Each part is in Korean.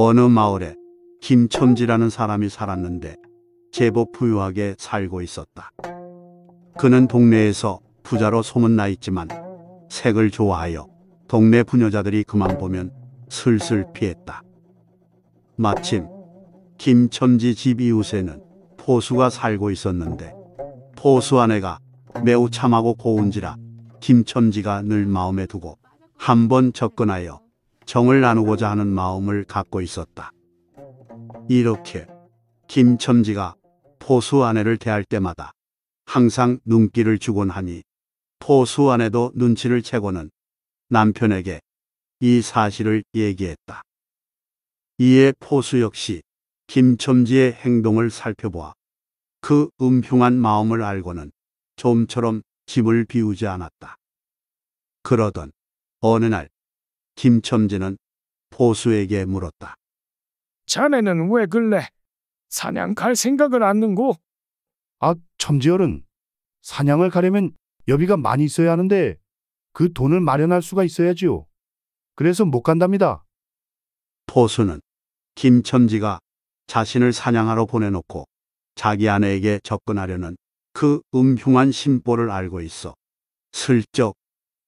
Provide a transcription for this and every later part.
어느 마을에 김첨지라는 사람이 살았는데 제법 부유하게 살고 있었다. 그는 동네에서 부자로 소문나 있지만 색을 좋아하여 동네 부녀자들이 그만 보면 슬슬 피했다. 마침 김첨지 집 이웃에는 포수가 살고 있었는데 포수 아내가 매우 참하고 고운지라 김첨지가 늘 마음에 두고 한 번 접근하여 정을 나누고자 하는 마음을 갖고 있었다. 이렇게 김첨지가 포수 아내를 대할 때마다 항상 눈길을 주곤 하니 포수 아내도 눈치를 채고는 남편에게 이 사실을 얘기했다. 이에 포수 역시 김첨지의 행동을 살펴보아 그 음흉한 마음을 알고는 좀처럼 집을 비우지 않았다. 그러던 어느 날 김첨지는 포수에게 물었다. 자네는 왜 근래 사냥 갈 생각을 안는고? 아, 첨지열은 사냥을 가려면 여비가 많이 있어야 하는데 그 돈을 마련할 수가 있어야지요. 그래서 못 간답니다. 포수는 김첨지가 자신을 사냥하러 보내놓고 자기 아내에게 접근하려는 그 음흉한 심보를 알고 있어 슬쩍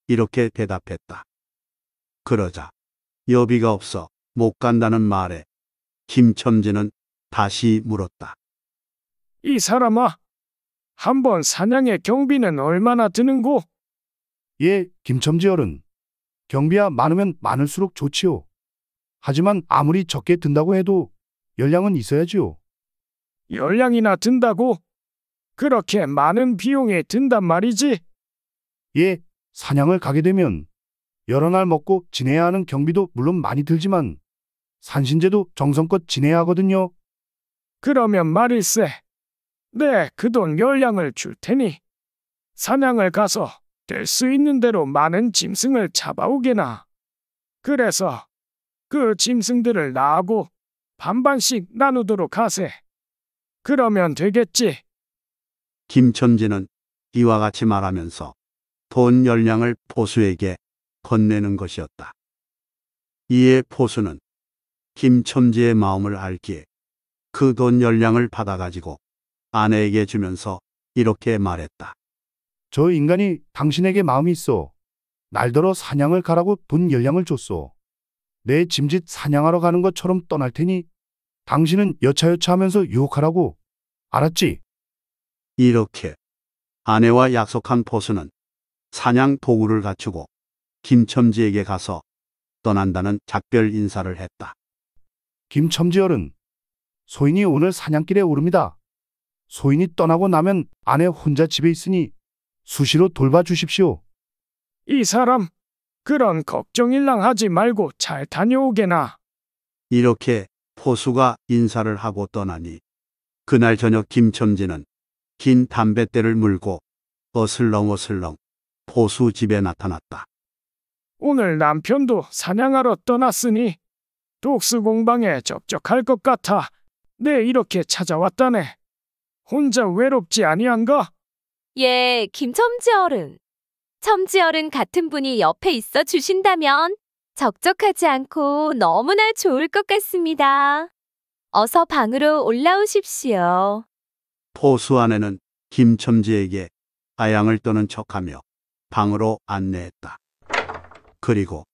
이렇게 대답했다. 그러자 여비가 없어 못 간다는 말에 김첨지는 다시 물었다. 이 사람아, 한번 사냥의 경비는 얼마나 드는고? 예, 김첨지 어른. 경비야 많으면 많을수록 좋지요. 하지만 아무리 적게 든다고 해도 열량은 있어야지요. 열량이나 든다고? 그렇게 많은 비용에 든단 말이지? 예, 사냥을 가게 되면 여러 날 먹고 지내야 하는 경비도 물론 많이 들지만 산신제도 정성껏 지내야 하거든요. 그러면 말일세. 네, 그 돈 열량을 줄 테니 사냥을 가서 될 수 있는 대로 많은 짐승을 잡아오게나. 그래서 그 짐승들을 나하고 반반씩 나누도록 하세. 그러면 되겠지. 김천지는 이와 같이 말하면서 돈 열량을 보수에게 건네는 것이었다. 이에 포수는 김첨지의 마음을 알기에 그 돈 열량을 받아가지고 아내에게 주면서 이렇게 말했다. 저 인간이 당신에게 마음이 있어. 날더러 사냥을 가라고 돈 열량을 줬소. 내 짐짓 사냥하러 가는 것처럼 떠날 테니 당신은 여차여차 하면서 유혹하라고. 알았지? 이렇게 아내와 약속한 포수는 사냥 도구를 갖추고 김첨지에게 가서 떠난다는 작별 인사를 했다. 김첨지열은 소인이 오늘 사냥길에 오릅니다. 소인이 떠나고 나면 아내 혼자 집에 있으니 수시로 돌봐주십시오. 이 사람 그런 걱정일랑 하지 말고 잘 다녀오게나. 이렇게 포수가 인사를 하고 떠나니 그날 저녁 김첨지는 긴 담뱃대를 물고 어슬렁어슬렁 포수 집에 나타났다. 오늘 남편도 사냥하러 떠났으니 독수 공방에 접촉할 것 같아. 네 이렇게 찾아왔다네. 혼자 외롭지 아니한가? 예, 김첨지 어른. 첨지 어른 같은 분이 옆에 있어 주신다면 적적하지 않고 너무나 좋을 것 같습니다. 어서 방으로 올라오십시오. 포수 아내는 김첨지에게 아양을 떠는 척하며 방으로 안내했다. 그리고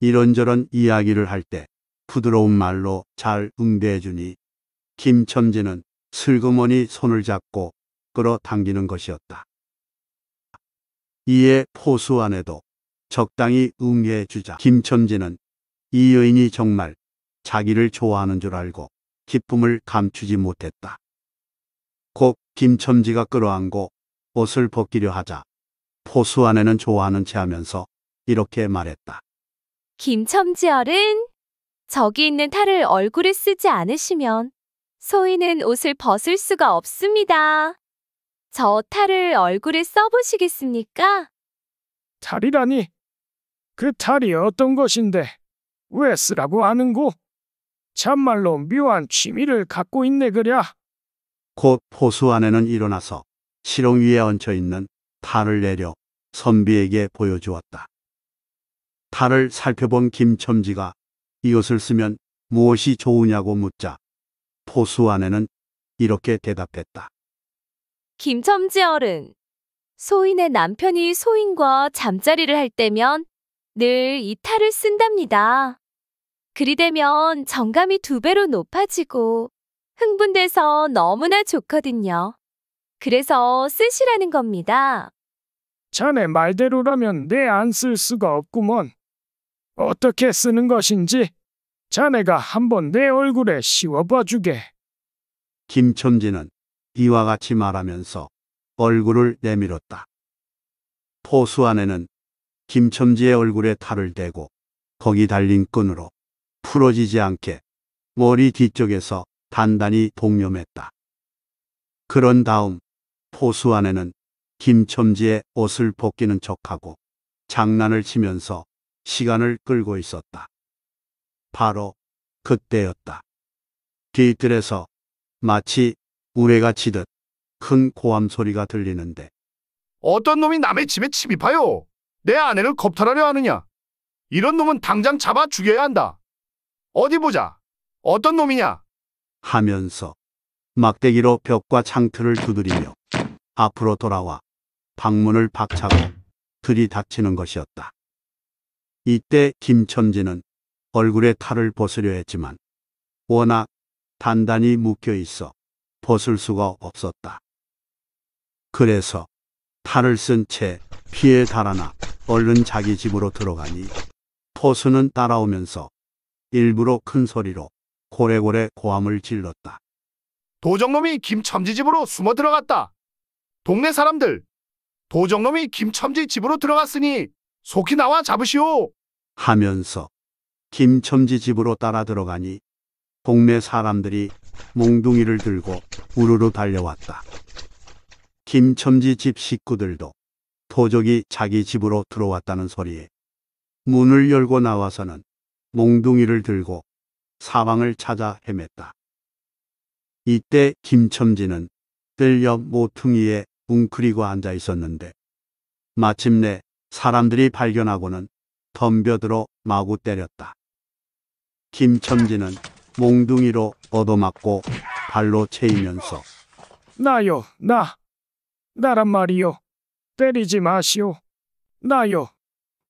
이런저런 이야기를 할 때 부드러운 말로 잘 응대해 주니 김첨지는 슬그머니 손을 잡고 끌어당기는 것이었다. 이에 포수 안에도 적당히 응해 주자. 김첨지는 이 여인이 정말 자기를 좋아하는 줄 알고 기쁨을 감추지 못했다. 곧 김첨지가 끌어안고 옷을 벗기려 하자 포수 안에는 좋아하는 채 하면서 이렇게 말했다. 김첨지얼은 저기 있는 탈을 얼굴에 쓰지 않으시면 소인은 옷을 벗을 수가 없습니다. 저 탈을 얼굴에 써보시겠습니까? 탈이라니? 그 탈이 어떤 것인데 왜 쓰라고 하는고? 참말로 묘한 취미를 갖고 있네 그랴. 곧 포수 아내는 일어나서 실옹 위에 얹혀 있는 탈을 내려 선비에게 보여주었다. 탈을 살펴본 김첨지가 이것을 쓰면 무엇이 좋으냐고 묻자 포수 아내는 이렇게 대답했다. 김첨지 어른, 소인의 남편이 소인과 잠자리를 할 때면 늘 이 탈을 쓴답니다. 그리 되면 정감이 두 배로 높아지고 흥분돼서 너무나 좋거든요. 그래서 쓰시라는 겁니다. 자네 말대로라면 내 안 쓸 수가 없구먼. 어떻게 쓰는 것인지 자네가 한번 내 얼굴에 씌워봐 주게. 김첨지는 이와 같이 말하면서 얼굴을 내밀었다. 포수 안에는 김첨지의 얼굴에 탈을 대고 거기 달린 끈으로 풀어지지 않게 머리 뒤쪽에서 단단히 동념했다. 그런 다음 포수 안에는 김첨지의 옷을 벗기는 척하고 장난을 치면서 시간을 끌고 있었다. 바로 그때였다. 뒤뜰에서 마치 우레가 치듯 큰 고함 소리가 들리는데 어떤 놈이 남의 집에 침입하여 내 아내를 겁탈하려 하느냐. 이런 놈은 당장 잡아 죽여야 한다. 어디 보자. 어떤 놈이냐? 하면서 막대기로 벽과 창틀을 두드리며 앞으로 돌아와 방문을 박차고 들이닥치는 것이었다. 이때 김첨지는 얼굴에 탈을 벗으려 했지만 워낙 단단히 묶여 있어 벗을 수가 없었다. 그래서 탈을 쓴 채 피에 달아나 얼른 자기 집으로 들어가니 포수는 따라오면서 일부러 큰 소리로 고래고래 고함을 질렀다. 도적놈이 김첨지 집으로 숨어 들어갔다. 동네 사람들 도적놈이 김첨지 집으로 들어갔으니 속히 나와 잡으시오. 하면서 김첨지 집으로 따라 들어가니 동네 사람들이 몽둥이를 들고 우르르 달려왔다. 김첨지 집 식구들도 도적이 자기 집으로 들어왔다는 소리에 문을 열고 나와서는 몽둥이를 들고 사방을 찾아 헤맸다. 이때 김첨지는 들려 모퉁이에 웅크리고 앉아 있었는데 마침내 사람들이 발견하고는 덤벼들어 마구 때렸다. 김첨지는 몽둥이로 얻어맞고 발로 채이면서 나요, 나. 나란 말이요. 때리지 마시오. 나요,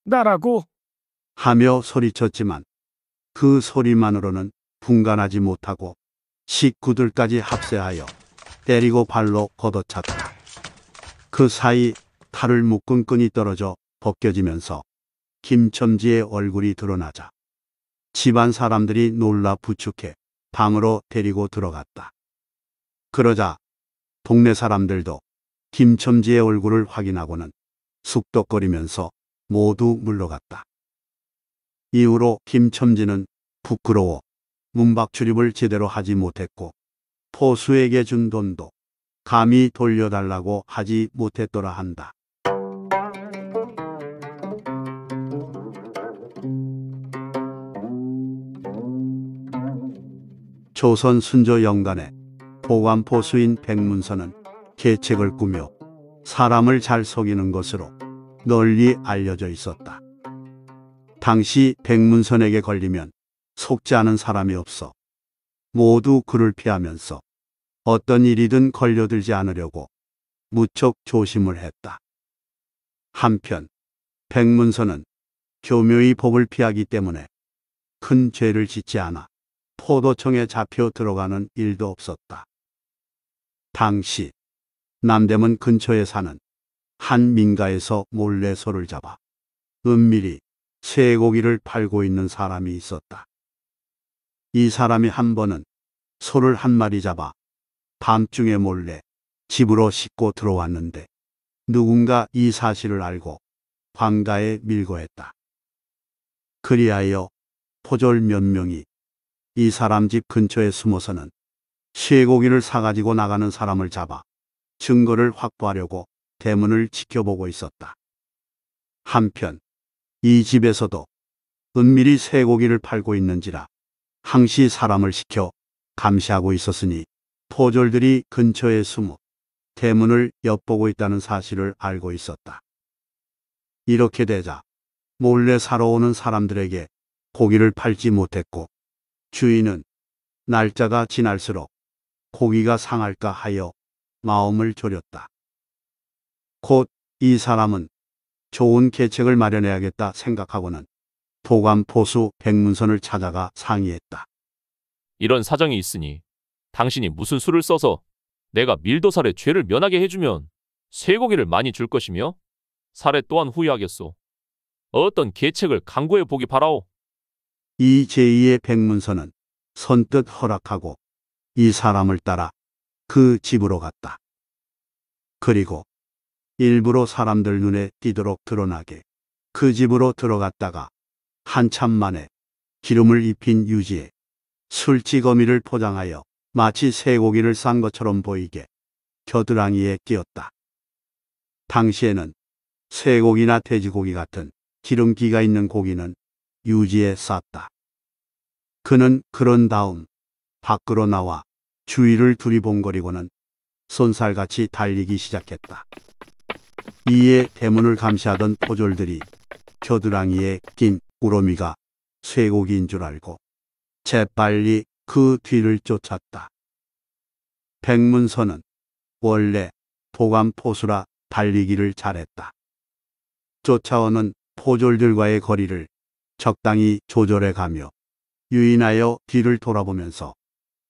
나라고. 하며 소리쳤지만 그 소리만으로는 분간하지 못하고 식구들까지 합세하여 때리고 발로 걷어찼다. 그 사이 탈을 묶은 끈이 떨어져 벗겨지면서 김첨지의 얼굴이 드러나자 집안 사람들이 놀라 부축해 방으로 데리고 들어갔다. 그러자 동네 사람들도 김첨지의 얼굴을 확인하고는 숙덕거리면서 모두 물러갔다. 이후로 김첨지는 부끄러워 문박 출입을 제대로 하지 못했고 포수에게 준 돈도 감히 돌려달라고 하지 못했더라 한다. 조선 순조 영간의 보관포 수인 백문서는 계책을 꾸며 사람을 잘 속이는 것으로 널리 알려져 있었다. 당시 백문선에게 걸리면 속지 않은 사람이 없어 모두 그를 피하면서 어떤 일이든 걸려들지 않으려고 무척 조심을 했다. 한편 백문서는 교묘히 법을 피하기 때문에 큰 죄를 짓지 않아 포도청에 잡혀 들어가는 일도 없었다. 당시 남대문 근처에 사는 한 민가에서 몰래 소를 잡아 은밀히 쇠고기를 팔고 있는 사람이 있었다. 이 사람이 한 번은 소를 한 마리 잡아 밤중에 몰래 집으로 씻고 들어왔는데 누군가 이 사실을 알고 황가에 밀고했다. 그리하여 포졸 몇 명이 이 사람 집 근처에 숨어서는 쇠고기를 사가지고 나가는 사람을 잡아 증거를 확보하려고 대문을 지켜보고 있었다. 한편 이 집에서도 은밀히 쇠고기를 팔고 있는지라 항시 사람을 시켜 감시하고 있었으니 포졸들이 근처에 숨어 대문을 엿보고 있다는 사실을 알고 있었다. 이렇게 되자 몰래 사러 오는 사람들에게 고기를 팔지 못했고 주인은 날짜가 지날수록 고기가 상할까 하여 마음을 졸였다. 곧 이 사람은 좋은 계책을 마련해야겠다 생각하고는 보관 포수 백문선을 찾아가 상의했다. 이런 사정이 있으니 당신이 무슨 수를 써서 내가 밀도살의 죄를 면하게 해주면 쇠고기를 많이 줄 것이며 살해 또한 후회하겠소 어떤 계책을 강구해 보기 바라오. 이 제2의 백문서는 선뜻 허락하고 이 사람을 따라 그 집으로 갔다. 그리고 일부러 사람들 눈에 띄도록 드러나게 그 집으로 들어갔다가 한참 만에 기름을 입힌 유지에 술찌거미를 포장하여 마치 쇠고기를 싼 것처럼 보이게 겨드랑이에 끼었다. 당시에는 쇠고기나 돼지고기 같은 기름기가 있는 고기는 유지에 쌌다. 그는 그런 다음 밖으로 나와 주위를 두리번거리고는 손살같이 달리기 시작했다. 이에 대문을 감시하던 포졸들이 겨드랑이에 낀꾸러미가 쇠고기인 줄 알고 재빨리 그 뒤를 쫓았다. 백문서는 원래 보감포수라 달리기를 잘했다. 쫓아오는 포졸들과의 거리를 적당히 조절해 가며 유인하여 뒤를 돌아보면서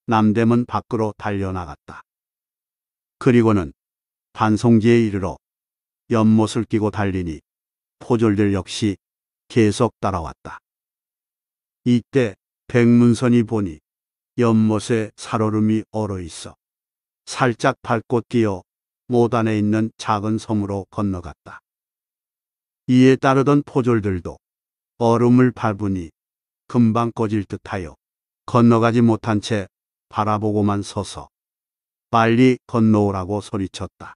남대문 밖으로 달려나갔다. 그리고는 반송지에 이르러 연못을 끼고 달리니 포졸들 역시 계속 따라왔다. 이때 백문선이 보니 연못에 살얼음이 얼어 있어 살짝 밟고 뛰어 모단에 있는 작은 섬으로 건너갔다. 이에 따르던 포졸들도 얼음을 밟으니 금방 꺼질 듯하여 건너가지 못한 채 바라보고만 서서 빨리 건너오라고 소리쳤다.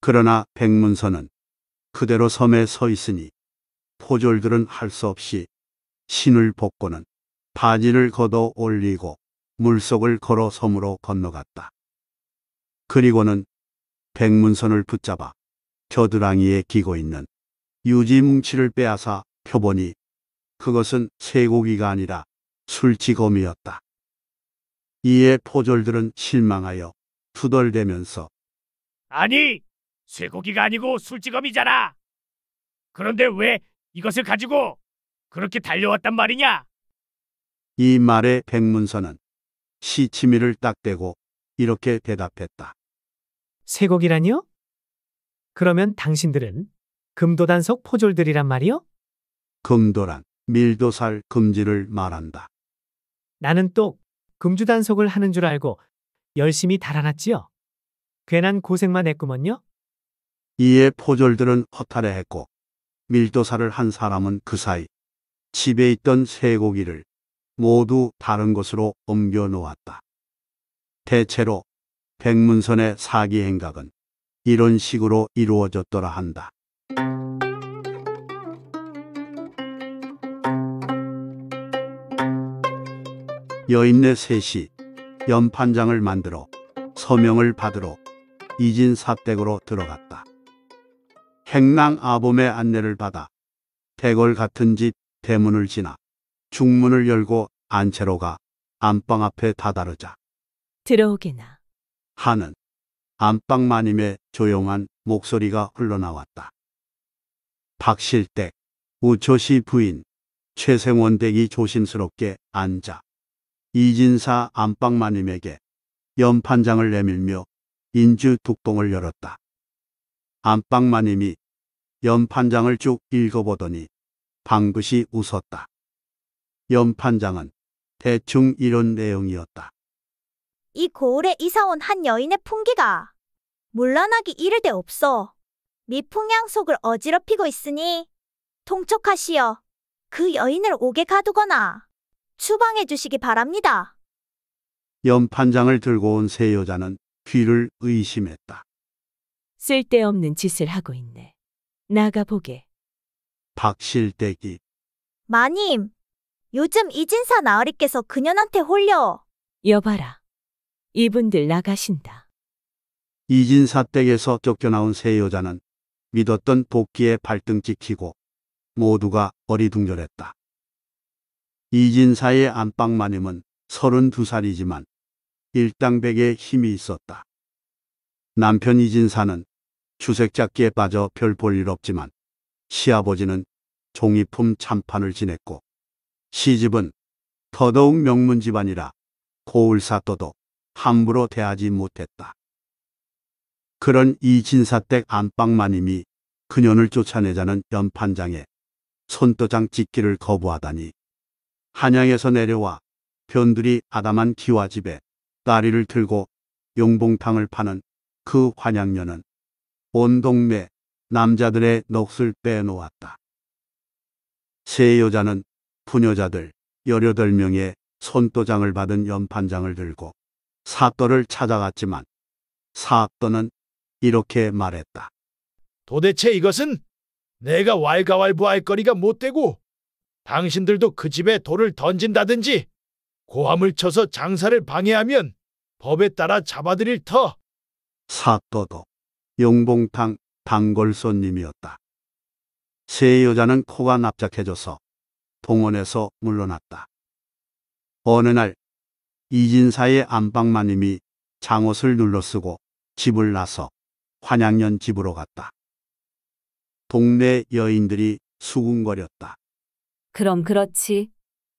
그러나 백문서는 그대로 섬에 서 있으니 포졸들은 할 수 없이 신을 벗고는 바지를 걷어 올리고 물속을 걸어 섬으로 건너갔다. 그리고는 백문선을 붙잡아 겨드랑이에 기고 있는 유지뭉치를 빼앗아 펴보니 그것은 쇠고기가 아니라 술지검이었다. 이에 포졸들은 실망하여 투덜대면서 아니 쇠고기가 아니고 술지검이잖아. 그런데 왜 이것을 가지고 그렇게 달려왔단 말이냐? 이 말에 백문서는 시치미를 딱 대고 이렇게 대답했다. 쇠곡이라니요? 그러면 당신들은 금도단속 포졸들이란 말이요? 금도란, 밀도살 금지를 말한다. 나는 또 금주단속을 하는 줄 알고 열심히 달아났지요. 괜한 고생만 했구먼요. 이에 포졸들은 허탈해했고 밀도살을 한 사람은 그 사이 집에 있던 쇠고기를 모두 다른 곳으로 옮겨놓았다. 대체로 백문선의 사기 행각은 이런 식으로 이루어졌더라 한다. 여인네 셋이 연판장을 만들어 서명을 받으러 이진사댁으로 들어갔다. 행랑 아범의 안내를 받아 대궐 같은 집 대문을 지나 중문을 열고 안채로가 안방 앞에 다다르자 들어오게나. 하는 안방 마님의 조용한 목소리가 흘러나왔다. 박실댁, 우초시 부인, 최생원 댁이 조심스럽게 앉아 이진사 안방 마님에게 연판장을 내밀며 인주 뚝동을 열었다. 안방 마님이 연판장을 쭉 읽어보더니 방긋이 웃었다. 연판장은 대충 이런 내용이었다. 이 고을에 이사온 한 여인의 풍기가 물러나기 이르데 없어. 미풍양 속을 어지럽히고 있으니 통촉하시어 그 여인을 옥에 가두거나 추방해 주시기 바랍니다. 연판장을 들고 온 세 여자는 귀를 의심했다. 쓸데없는 짓을 하고 있네. 나가 보게. 박실대기, 마님, 요즘 이진사 나으리께서 그년한테 홀려. 여봐라. 이분들 나가신다. 이진사 댁에서 쫓겨나온 세 여자는 믿었던 복귀에 발등 찍히고 모두가 어리둥절했다. 이진사의 안방 마님은 32살이지만 일당백에 힘이 있었다. 남편 이진사는 주색잡기에 빠져 별 볼 일 없지만 시아버지는 종이품 참판을 지냈고 시집은 더더욱 명문 집안이라 고을사또도 함부로 대하지 못했다. 그런 이진사댁 안방마님이 그년을 쫓아내자는 연판장에 손도장 짓기를 거부하다니 한양에서 내려와 변두리 아담한 기와집에 다리를 들고 용봉탕을 파는 그 환양녀는 온 동네 남자들의 넋을 빼놓았다. 세 여자는 부녀자들 18명의 손도장을 받은 연판장을 들고 사또를 찾아갔지만 사또는 이렇게 말했다. 도대체 이것은 내가 왈가왈부할 거리가 못 되고 당신들도 그 집에 돌을 던진다든지 고함을 쳐서 장사를 방해하면 법에 따라 잡아들일 터. 사또도 용봉탕 단골손님이었다. 세 여자는 코가 납작해져서 동원에서 물러났다. 어느 날 이진사의 안방마님이 장옷을 눌러쓰고 집을 나서 환양년 집으로 갔다. 동네 여인들이 수군거렸다. 그럼 그렇지.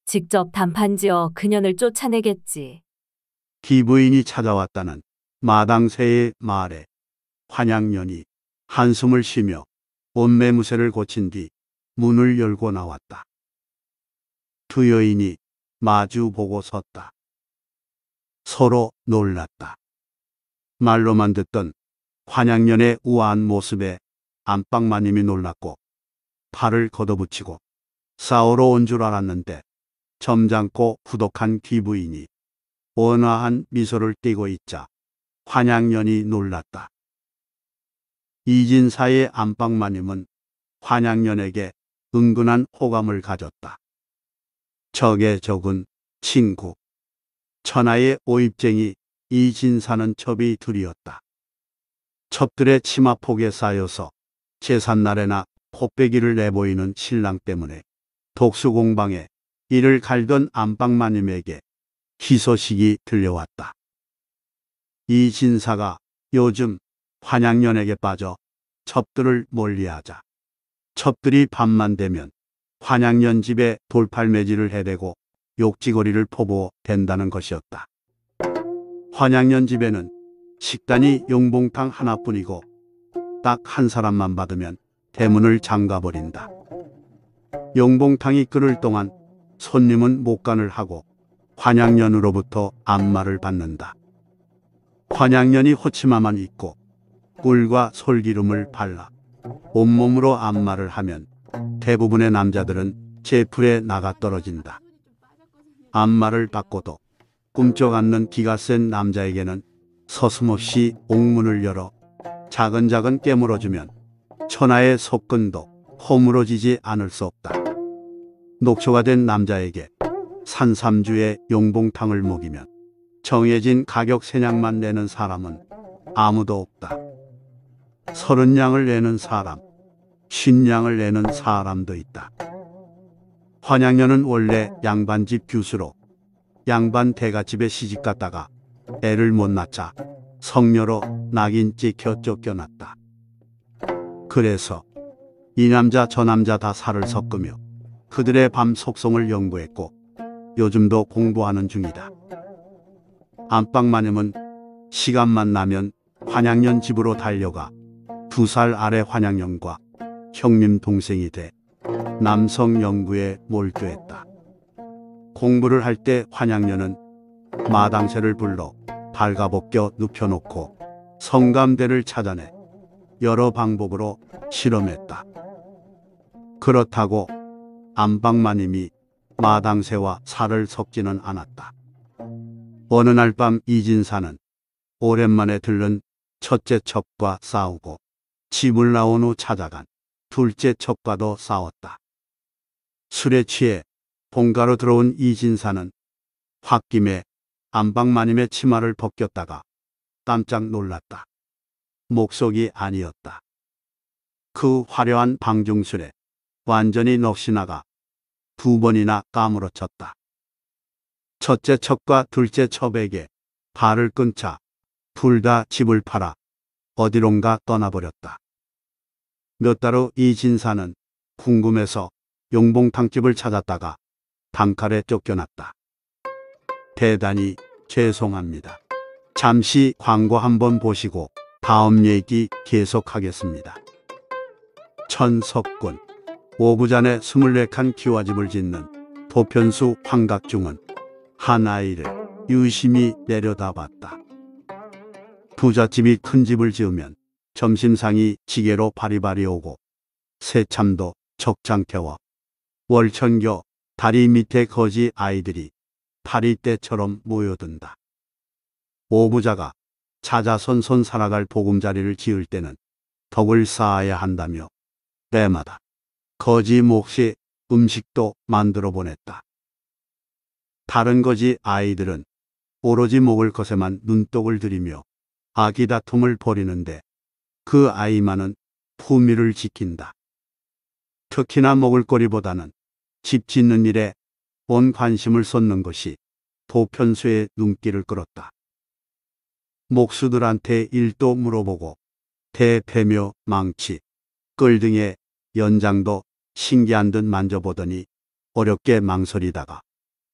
직접 단판지어 그년을 쫓아내겠지. 기부인이 찾아왔다는 마당새의 말에 환양년이 한숨을 쉬며 옷매무새를 고친 뒤 문을 열고 나왔다. 두 여인이 마주 보고 섰다. 서로 놀랐다. 말로만 듣던 환양년의 우아한 모습에 안방마님이 놀랐고 팔을 걷어붙이고 싸우러 온 줄 알았는데 점잖고 구독한 귀부인이 원화한 미소를 띠고 있자 환양년이 놀랐다. 이진사의 안방마님은 환양년에게 은근한 호감을 가졌다. 적의 적은 친구. 천하의 오입쟁이 이진사는 첩이 둘이었다. 첩들의 치마폭에 쌓여서 제삿날에나 포빼기를 내보이는 신랑 때문에 독수공방에 이를 갈던 안방마님에게 희소식이 들려왔다. 이 진사가 요즘 환양년에게 빠져 첩들을 멀리하자 첩들이 밤만 되면 환양년 집에 돌팔매질을 해대고 욕지거리를 퍼부어 댄다는 것이었다. 환양년 집에는 식단이 용봉탕 하나뿐이고 딱 한 사람만 받으면 대문을 잠가버린다. 용봉탕이 끓을 동안 손님은 목간을 하고 환양년으로부터 안마를 받는다. 환양년이 호치마만 있고 꿀과 솔기름을 발라 온몸으로 안마를 하면 대부분의 남자들은 제풀에 나가 떨어진다. 안마를 받고도 꿈쩍 않는 기가 센 남자에게는 서슴없이 옥문을 열어 작은작은 깨물어주면 천하의 속근도 허물어지지 않을 수 없다. 녹초가 된 남자에게 산삼주의 용봉탕을 먹이면 정해진 가격 세냥만 내는 사람은 아무도 없다. 서른 양을 내는 사람, 신양을 내는 사람도 있다. 환양녀는 원래 양반집 규수로 양반 대가집에 시집갔다가 애를 못 낳자 성녀로 낙인 찍혀 쫓겨났다. 그래서 이 남자 저 남자 다 살을 섞으며 그들의 밤 속성을 연구했고 요즘도 공부하는 중이다. 안방 마념은 시간만 나면 환양년 집으로 달려가 두 살 아래 환양년과 형님 동생이 돼 남성 연구에 몰두했다. 공부를 할 때 환양녀는 마당새를 불러 발가벗겨 눕혀놓고 성감대를 찾아내 여러 방법으로 실험했다. 그렇다고 안방마님이 마당새와 살을 섞지는 않았다. 어느 날 밤 이진사는 오랜만에 들른 첫째 첩과 싸우고 집을 나온 후 찾아간 둘째 첩과도 싸웠다. 술에 취해 본가로 들어온 이진사는 홧김에 안방마님의 치마를 벗겼다가 깜짝 놀랐다. 목속이 아니었다. 그 화려한 방중술에 완전히 넋이 나가 두 번이나 까무러쳤다. 첫째 첩과 둘째 첩에게 발을 끊자 둘 다 집을 팔아 어디론가 떠나버렸다. 몇달후이 진사는 궁금해서 용봉탕집을 찾았다가 단칼에 쫓겨났다. 대단히 죄송합니다. 잠시 광고 한번 보시고 다음 얘기 계속하겠습니다. 천석군 오부잔에 24칸 기와집을 짓는 도편수 황각중은 한 아이를 유심히 내려다봤다. 부잣집이 큰 집을 지으면 점심상이 지게로 바리바리 오고 새참도 적장태와 월천교 다리 밑에 거지 아이들이 파리 때처럼 모여든다. 오부자가 자자손손 살아갈 보금자리를 지을 때는 덕을 쌓아야 한다며 때마다 거지 몫이 음식도 만들어 보냈다. 다른 거지 아이들은 오로지 먹을 것에만 눈독을 들이며 아기다툼을 벌이는데 그 아이만은 품위를 지킨다. 특히나 먹을거리보다는 집 짓는 일에 온 관심을 쏟는 것이 보편수의 눈길을 끌었다. 목수들한테 일도 물어보고 대, 패며 망치, 끌 등의 연장도 신기한 듯 만져보더니 어렵게 망설이다가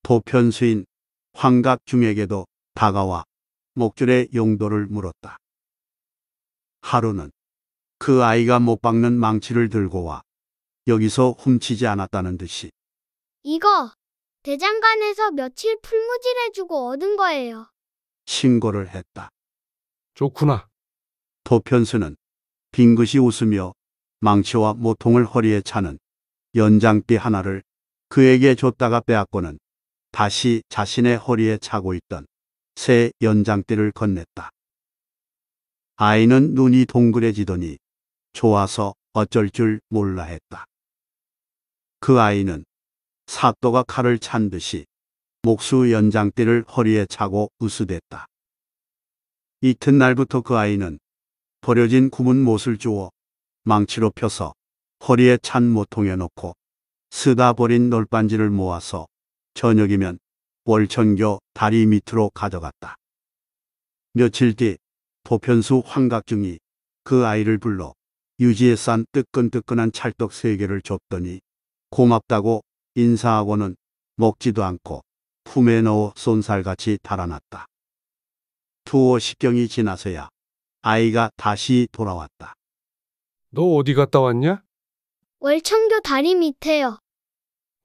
보편수인 황각중에게도 다가와 목줄의 용도를 물었다. 하루는 그 아이가 못 박는 망치를 들고 와 여기서 훔치지 않았다는 듯이 이거 대장간에서 며칠 풀무질해주고 얻은 거예요. 신고를 했다. 좋구나. 도편수는 빙긋이 웃으며 망치와 모통을 허리에 차는 연장비 하나를 그에게 줬다가 빼앗고는 다시 자신의 허리에 차고 있던 새 연장띠를 건넸다. 아이는 눈이 동그래지더니 좋아서 어쩔 줄 몰라 했다. 그 아이는 사또가 칼을 찬 듯이 목수 연장띠를 허리에 차고 우스댔다 이튿날부터 그 아이는 버려진 구문 못을 주워 망치로 펴서 허리에 찬 모통에 놓고 쓰다 버린 널빤지를 모아서 저녁이면 월천교 다리 밑으로 가져갔다. 며칠 뒤 보편수 환각증이 그 아이를 불러 유지에 싼 뜨끈뜨끈한 찰떡 세 개를 줬더니 고맙다고 인사하고는 먹지도 않고 품에 넣어 쏜살같이 달아났다. 투어 식경이 지나서야 아이가 다시 돌아왔다. 너 어디 갔다 왔냐? 월청교 다리 밑에요.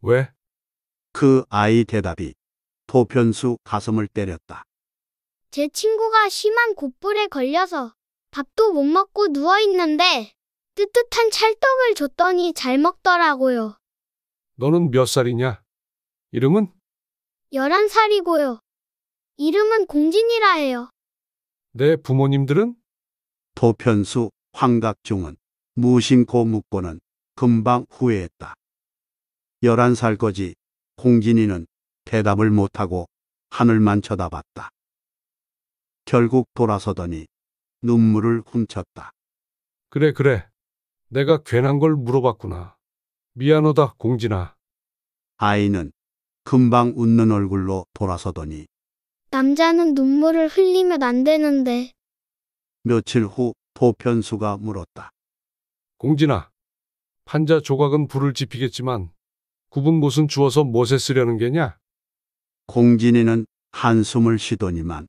왜? 그 아이 대답이 도편수 가슴을 때렸다. 제 친구가 심한 곧불에 걸려서 밥도 못 먹고 누워있는데 뜨뜻한 찰떡을 줬더니 잘 먹더라고요. 너는 몇 살이냐? 이름은? 11살이고요. 이름은 공진이라 해요. 내 부모님들은? 도편수 황각중은 무신고 묻고는 금방 후회했다. 11살 거지 공진이는 대답을 못하고 하늘만 쳐다봤다. 결국 돌아서더니 눈물을 훔쳤다. 그래, 그래. 내가 괜한 걸 물어봤구나. 미안하다, 공진아. 아이는 금방 웃는 얼굴로 돌아서더니 남자는 눈물을 흘리면 안 되는데. 며칠 후 도편수가 물었다. 공진아, 판자 조각은 불을 지피겠지만 구분 못은 주워서 못에 쓰려는 게냐? 공진이는 한숨을 쉬더니만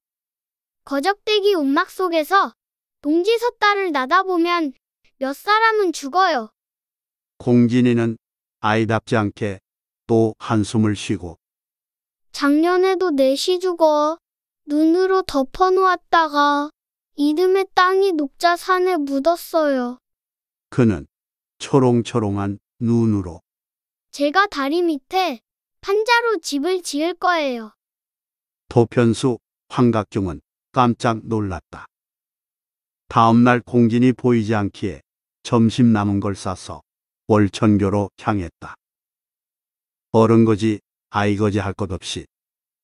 거적대기 움막 속에서 동지 섣달을 나다보면 몇 사람은 죽어요. 공진이는 아이답지 않게 또 한숨을 쉬고 작년에도 넷이 죽어 눈으로 덮어놓았다가 이듬해 땅이 녹자 산에 묻었어요. 그는 초롱초롱한 눈으로 제가 다리 밑에 판자로 집을 지을 거예요. 도편수 황각중은 깜짝 놀랐다. 다음날 공진이 보이지 않기에 점심 남은 걸 싸서 월천교로 향했다. 어른거지 아이거지 할 것 없이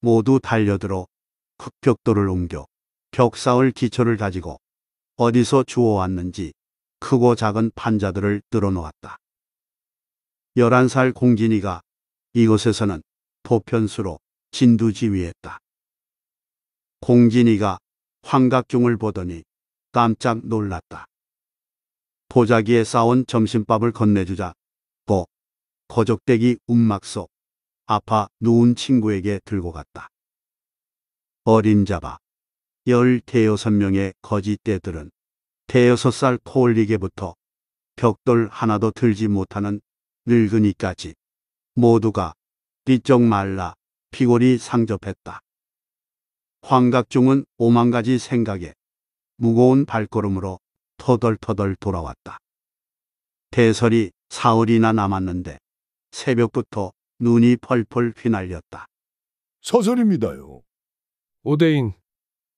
모두 달려들어 흑벽돌을 옮겨 벽 쌓을 기초를 다지고 어디서 주워왔는지 크고 작은 판자들을 늘어놓았다. 11살 공진이가 이곳에서는 보편수로 진두지휘했다. 공진이가 황각경을 보더니 깜짝 놀랐다. 보자기에 싸온 점심밥을 건네주자 고 거적대기 움막 속 아파 누운 친구에게 들고 갔다. 어린 자바 열대여섯 명의 거짓대들은 대여섯 살 코올리게부터 벽돌 하나도 들지 못하는 늙은이까지 모두가 뒤쪽 말라 피골이 상접했다. 황각종은 오만 가지 생각에 무거운 발걸음으로 터덜터덜 돌아왔다. 대설이 사흘이나 남았는데 새벽부터 눈이 펄펄 휘날렸다. 서설입니다요. 오대인,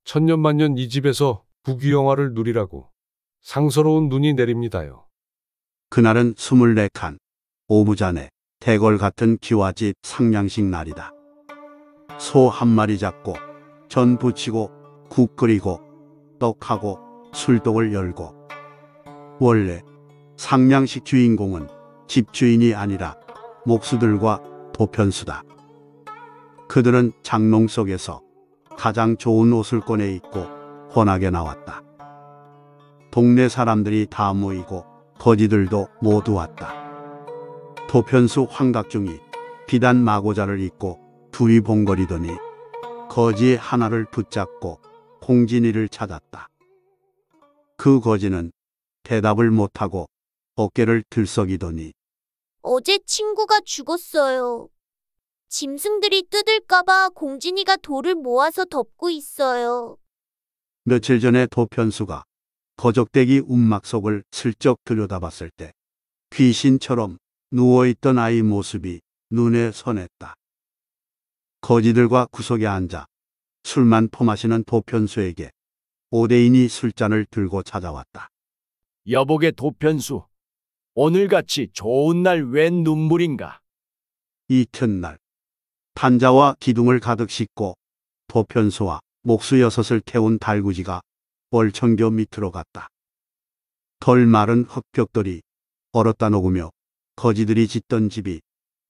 천년만년 이 집에서 부귀영화를 누리라고 상서로운 눈이 내립니다요. 그날은 24칸, 오부잔네 대궐 같은 기와집 상냥식 날이다. 소 한 마리 잡고 전 부치고 국 끓이고 떡하고 술독을 열고 원래 상냥식 주인공은 집주인이 아니라 목수들과 도편수다. 그들은 장롱 속에서 가장 좋은 옷을 꺼내 입고 훤하게 나왔다. 동네 사람들이 다 모이고 거지들도 모두 왔다. 도편수 황각중이 비단 마고자를 입고 두리 봉거리더니 거지 하나를 붙잡고 홍진이를 찾았다. 그 거지는 대답을 못하고 어깨를 들썩이더니 어제 친구가 죽었어요. 짐승들이 뜯을까봐 공진이가 돌을 모아서 덮고 있어요. 며칠 전에 도편수가 거적대기 움막 속을 슬쩍 들여다봤을 때 귀신처럼 누워있던 아이 모습이 눈에 선했다. 거지들과 구석에 앉아 술만 퍼마시는 도편수에게 오대인이 술잔을 들고 찾아왔다. 여보게 도편수, 오늘같이 좋은 날 웬 눈물인가? 이튿날, 탄자와 기둥을 가득 싣고 도편수와 목수 여섯을 태운 달구지가 월청교 밑으로 갔다. 덜 마른 흙벽돌이 얼었다 녹으며 거지들이 짓던 집이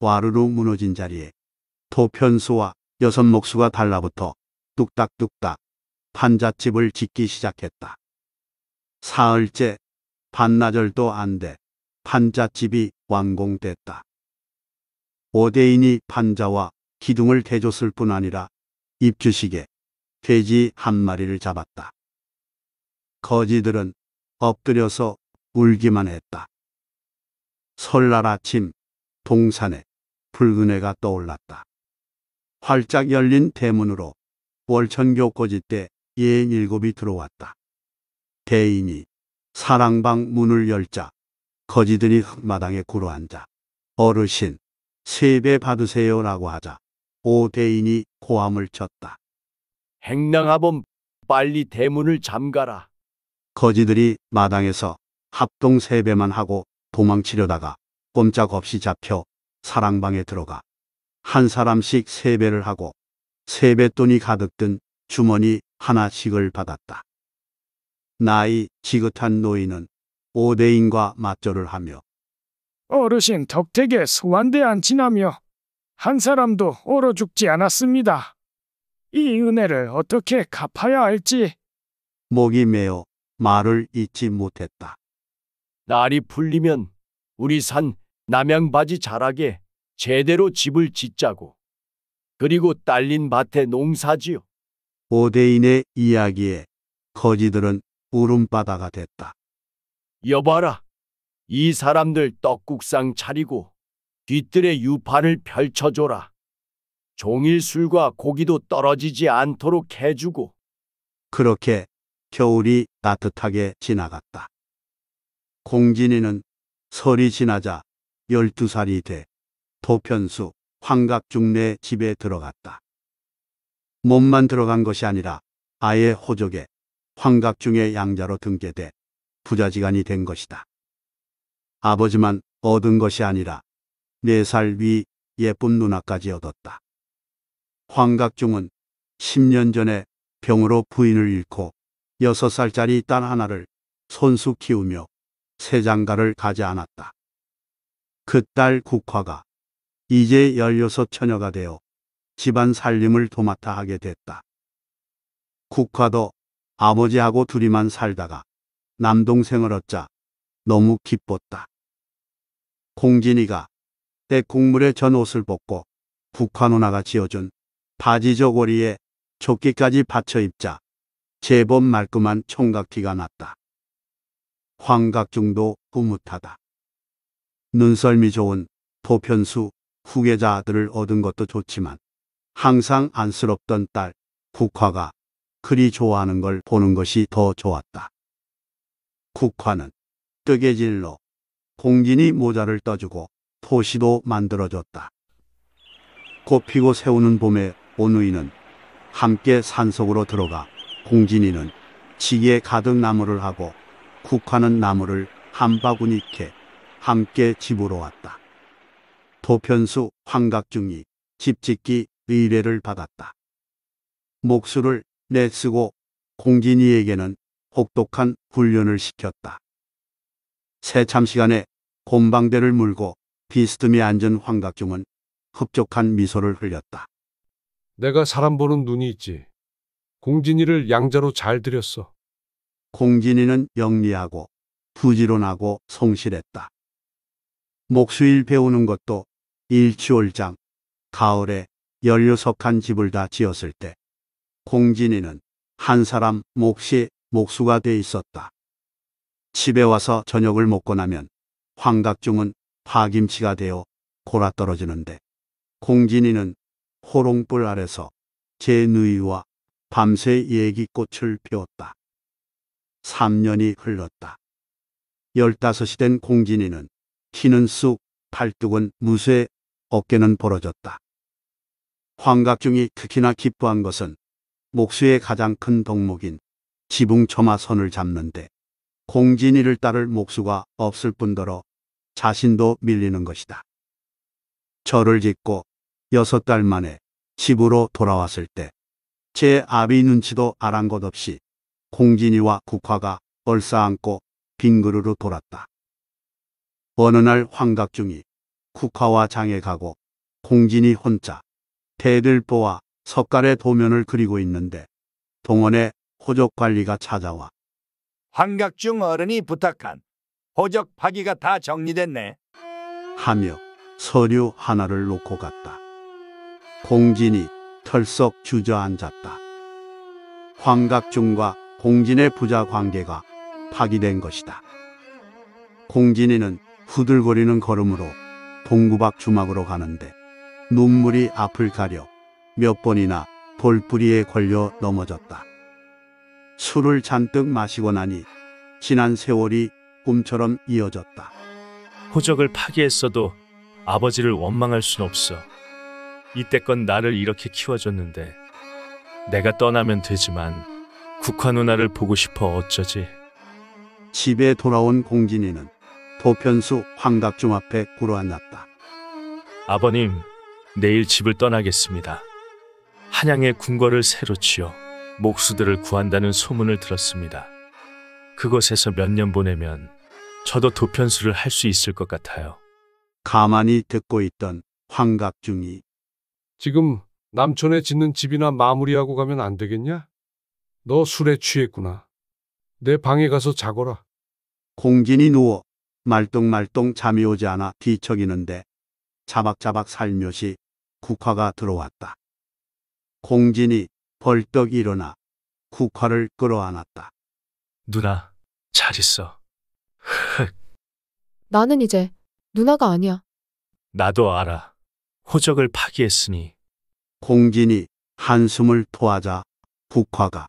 와르르 무너진 자리에 도편수와 여섯 목수가 달라붙어 뚝딱뚝딱 판잣집을 짓기 시작했다. 사흘째 반나절도 안 돼 판잣집이 완공됐다. 오대인이 판자와 기둥을 대줬을 뿐 아니라 입주식에 돼지 한 마리를 잡았다. 거지들은 엎드려서 울기만 했다. 설날 아침 동산에 붉은 해가 떠올랐다. 활짝 열린 대문으로 월천교 꼬짓때 예일곱이 들어왔다. 대인이 사랑방 문을 열자 거지들이 흙마당에 구로앉아 어르신 세배 받으세요라고 하자 오 대인이 고함을 쳤다. 행랑하범 빨리 대문을 잠가라. 거지들이 마당에서 합동 세배만 하고 도망치려다가 꼼짝없이 잡혀 사랑방에 들어가 한 사람씩 세배를 하고 세뱃돈이 가득 든 주머니 하나씩을 받았다. 나이 지긋한 노인은 오대인과 맞절을 하며 어르신 덕택에 소환돼 안 지나며 한 사람도 얼어 죽지 않았습니다. 이 은혜를 어떻게 갚아야 할지 목이 메어 말을 잇지 못했다. 날이 풀리면 우리 산 남양바지 자락에 제대로 집을 짓자고. 그리고 딸린 밭에 농사지요 오대인의 이야기에 거지들은 울음바다가 됐다. 여봐라. 이 사람들 떡국상 차리고 뒤뜰에 유판을 펼쳐줘라. 종일 술과 고기도 떨어지지 않도록 해주고. 그렇게 겨울이 따뜻하게 지나갔다. 공진이는 설이 지나자 12살이 돼 도편수 환각중래 집에 들어갔다. 몸만 들어간 것이 아니라 아예 호족에환각중의 양자로 등계돼 부자지간이 된 것이다. 아버지만 얻은 것이 아니라 4살 위 예쁜 누나까지 얻었다. 환각중은 10년 전에 병으로 부인을 잃고 6살짜리 딸 하나를 손수 키우며 새 장가를 가지 않았다. 그 딸 국화가 이제 열여섯 처녀가 되어 집안 살림을 도맡아 하게 됐다. 국화도 아버지하고 둘이만 살다가 남동생을 얻자 너무 기뻤다. 공진이가 때 국물에 전 옷을 벗고 국화 누나가 지어준 바지 저고리에 조끼까지 받쳐 입자 제법 말끔한 총각티가 났다. 환각중도 흐뭇하다. 눈썰미 좋은 보편수 후계자들을 얻은 것도 좋지만 항상 안쓰럽던 딸 국화가 그리 좋아하는 걸 보는 것이 더 좋았다. 국화는 뜨개질로 공진이 모자를 떠주고 토시도 만들어줬다. 꽃피고 새우는 봄에 온우이는 함께 산속으로 들어가 공진이는 지게 가득 나무를 하고 국화는 나무를 한 바구니 캐 함께 집으로 왔다. 도편수 환각중이 집짓기 의뢰를 받았다. 목수를 내쓰고 공진이에게는 혹독한 훈련을 시켰다. 새참 시간에 곰방대를 물고 비스듬히 앉은 환각중은 흡족한 미소를 흘렸다. 내가 사람 보는 눈이 있지. 공진이를 양자로 잘 들였어. 공진이는 영리하고 부지런하고 성실했다. 목수일 배우는 것도 일치월장 가을에 16칸 집을 다 지었을 때 공진이는 한 사람 몫이 목수가 돼 있었다. 집에 와서 저녁을 먹고 나면 황각중은 파김치가 되어 골아 떨어지는데 공진이는 호롱불 아래서 제 누이와 밤새 얘기꽃을 피웠다. 3년이 흘렀다. 15이 된 공진이는 키는 쑥 팔뚝은 무쇠 어깨는 벌어졌다. 환각중이 특히나 기뻐한 것은 목수의 가장 큰 덕목인 지붕 처마선을 잡는데 공진이를 따를 목수가 없을 뿐더러 자신도 밀리는 것이다. 절을 짓고 여섯 달 만에 집으로 돌아왔을 때 제 아비 눈치도 아랑곳 없이 공진이와 국화가 얼싸안고 빙그르르 돌았다. 어느 날 황각중이 국화와 장에 가고 공진이 혼자 대들보와 석갈의 도면을 그리고 있는데 동원의 호적관리가 찾아와 환각중 어른이 부탁한 호적 파기가 다 정리됐네 하며 서류 하나를 놓고 갔다. 공진이 털썩 주저앉았다. 환각중과 공진의 부자 관계가 파기된 것이다. 공진이는 후들거리는 걸음으로 동구박 주막으로 가는데 눈물이 앞을 가려 몇 번이나 볼뿌리에 걸려 넘어졌다. 술을 잔뜩 마시고 나니 지난 세월이 꿈처럼 이어졌다. 호적을 파괴했어도 아버지를 원망할 순 없어. 이때껏 나를 이렇게 키워줬는데 내가 떠나면 되지만 국화 누나를 보고 싶어 어쩌지. 집에 돌아온 공진이는 도편수 황각중 앞에 굴어앉았다. 아버님, 내일 집을 떠나겠습니다. 한양의 궁궐을 새로 치어 목수들을 구한다는 소문을 들었습니다. 그곳에서 몇 년 보내면 저도 도편수를 할 수 있을 것 같아요. 가만히 듣고 있던 황갑중이 지금 남촌에 짓는 집이나 마무리하고 가면 안 되겠냐? 너 술에 취했구나. 내 방에 가서 자거라. 공진이 누워 말똥말똥 잠이 오지 않아 뒤척이는데 자박자박 살며시 국화가 들어왔다. 공진이 벌떡 일어나 국화를 끌어안았다. 누나, 잘 있어. 나는 이제 누나가 아니야. 나도 알아. 호적을 파기했으니 공진이 한숨을 토하자 국화가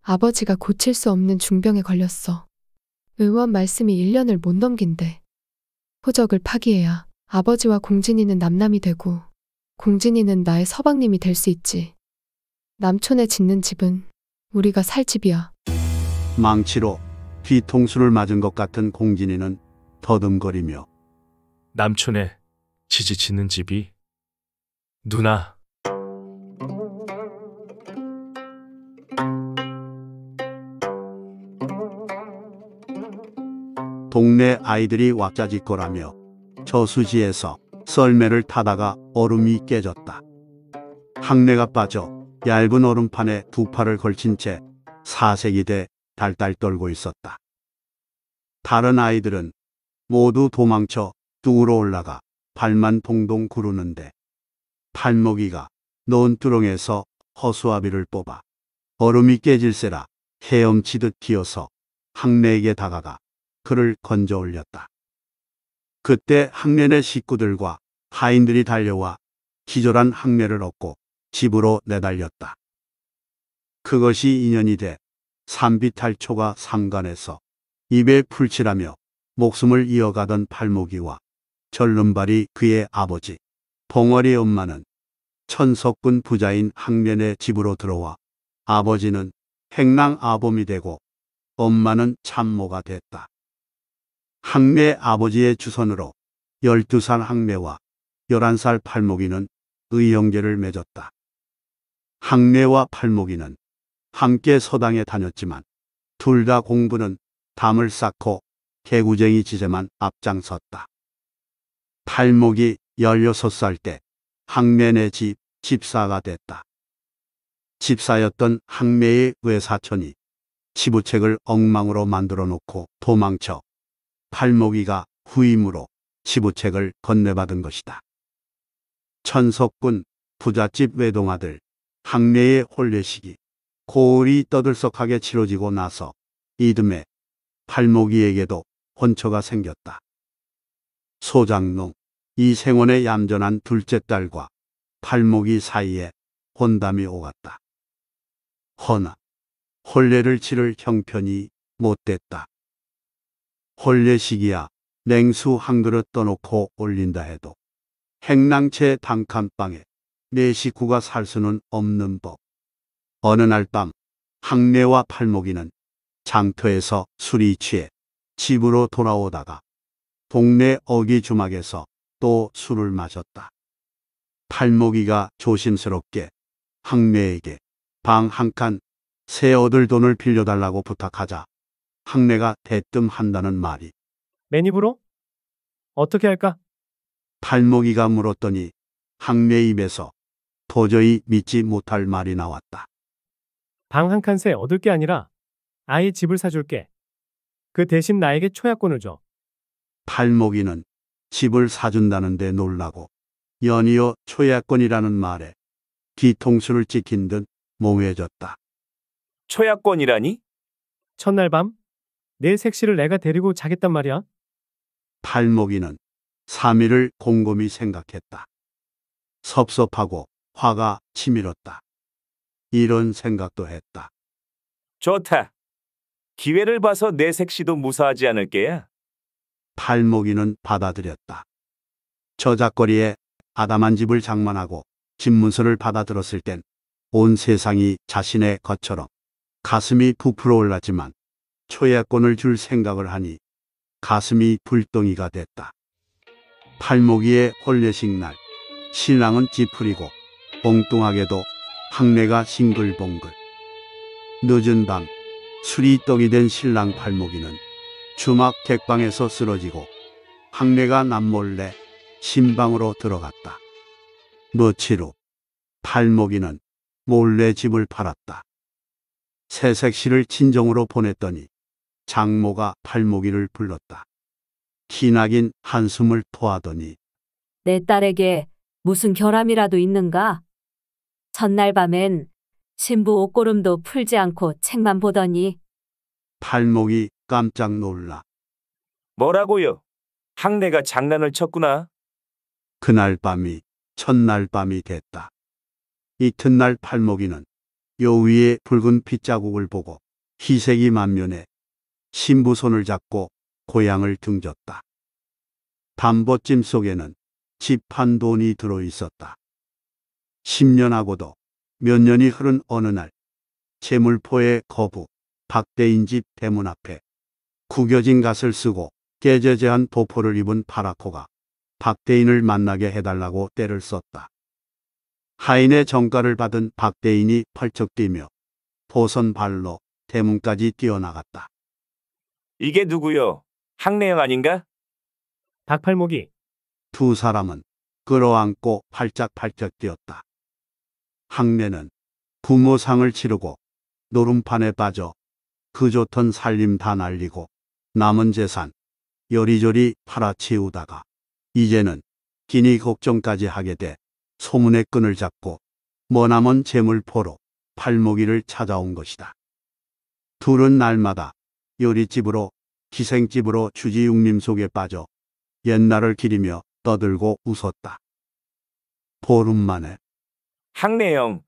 아버지가 고칠 수 없는 중병에 걸렸어. 의원 말씀이 1년을 못 넘긴대. 호적을 파기해야 아버지와 공진이는 남남이 되고 공진이는 나의 서방님이 될 수 있지. 남촌에 짓는 집은 우리가 살 집이야. 망치로 뒤통수를 맞은 것 같은 공진이는 더듬거리며 남촌에 지지 짓는 집이 누나 동네 아이들이 왁자지껄하며 저수지에서 썰매를 타다가 얼음이 깨졌다. 항내가 빠져 얇은 얼음판에 두 팔을 걸친 채 사색이 돼 달달 떨고 있었다. 다른 아이들은 모두 도망쳐 뚱으로 올라가 발만 동동 구르는데 팔목이가 논두렁에서 허수아비를 뽑아 얼음이 깨질세라 헤엄치듯 기어서 항내에게 다가가 그를 건져 올렸다. 그때 학년의 식구들과 하인들이 달려와 기절한 학내를 얻고 집으로 내달렸다. 그것이 인연이 돼 산비탈초가 상간에서 입에 풀칠하며 목숨을 이어가던 팔목이와 절름발이 그의 아버지 봉어리 엄마는 천석군 부자인 학년의 집으로 들어와 아버지는 행랑 아범이 되고 엄마는 참모가 됐다. 항매 아버지의 주선으로 12살 항매와 11살 팔목이는 의형제를 맺었다. 항매와 팔목이는 함께 서당에 다녔지만 둘 다 공부는 담을 쌓고 개구쟁이 지제만 앞장섰다. 팔목이 16살 때 항매네 집 집사가 됐다. 집사였던 항매의 외사촌이 치부책을 엉망으로 만들어 놓고 도망쳐 팔목이가 후임으로 시부책을 건네받은 것이다. 천석군 부잣집 외동아들 항례의 혼례식이 고을이 떠들썩하게 치러지고 나서 이듬해 팔목이에게도 혼처가 생겼다. 소장농 이생원의 얌전한 둘째 딸과 팔목이 사이에 혼담이 오갔다. 허나 혼례를 치를 형편이 못됐다. 홀례식이야 냉수 한 그릇 떠놓고 올린다 해도 행랑채 단칸방에 내 네 식구가 살 수는 없는 법. 어느 날밤학내와 팔목이는 장터에서 술이 취해 집으로 돌아오다가 동네 어기 주막에서 또 술을 마셨다. 팔목이가 조심스럽게 학내에게방 한 칸 새 얻을 돈을 빌려달라고 부탁하자 학내가 대뜸 한다는 말이 맨입으로? 어떻게 할까? 팔목이가 물었더니 학내 입에서 도저히 믿지 못할 말이 나왔다. 방 한 칸 새 얻을 게 아니라 아예 집을 사줄게. 그 대신 나에게 초약권을 줘. 팔목이는 집을 사준다는데 놀라고 연이어 초약권이라는 말에 뒤통수를 찍힌 듯 몽해졌다. 초약권이라니? 첫날 밤내 색시를 내가 데리고 자겠단 말이야. 팔목이는 3일를 곰곰이 생각했다. 섭섭하고 화가 치밀었다. 이런 생각도 했다. 좋다. 기회를 봐서 내 색시도 무사하지 않을게야. 팔목이는 받아들였다. 저작거리에 아담한 집을 장만하고 집문서를 받아들었을 땐 온 세상이 자신의 것처럼 가슴이 부풀어 올랐지만 초야권을 줄 생각을 하니 가슴이 불덩이가 됐다. 팔목이의 홀례식 날 신랑은 찌푸리고 봉뚱하게도 학내가 싱글벙글 늦은 밤 술이 떡이 된 신랑 팔목이는 주막 객방에서 쓰러지고 학내가 남몰래 신방으로 들어갔다. 며칠 후 팔목이는 몰래 집을 팔았다. 새색시를 친정으로 보냈더니 장모가 팔목이를 불렀다. 기나긴 한숨을 토하더니 내 딸에게 무슨 결함이라도 있는가? 전날 밤엔 신부 옷고름도 풀지 않고 책만 보더니 팔목이 깜짝 놀라 뭐라고요? 학내가 장난을 쳤구나. 그날 밤이 첫날 밤이 됐다. 이튿날 팔목이는 요위에 붉은 핏자국을 보고 희색이 만면에 신부 손을 잡고 고향을 등졌다. 담보찜 속에는 집한 돈이 들어 있었다. 10년하고도 몇 년이 흐른 어느 날 재물포의 거부 박대인 집 대문 앞에 구겨진 갓을 쓰고 깨재재한 보포를 입은 파라코가 박대인을 만나게 해달라고 때를 썼다. 하인의 정가를 받은 박대인이 펄쩍 뛰며 보선 발로 대문까지 뛰어나갔다. 이게 누구요? 학내형 아닌가? 박팔목이 두 사람은 끌어안고 팔짝팔짝 뛰었다. 학내는 부모상을 치르고 노름판에 빠져 그 좋던 살림 다 날리고 남은 재산 요리조리 팔아치우다가 이제는 기니 걱정까지 하게 돼 소문의 끈을 잡고 머나먼 재물포로 팔목이를 찾아온 것이다. 둘은 날마다 요리집으로 기생집으로 주지육님 속에 빠져 옛날을 기리며 떠들고 웃었다. 보름 만에 학내형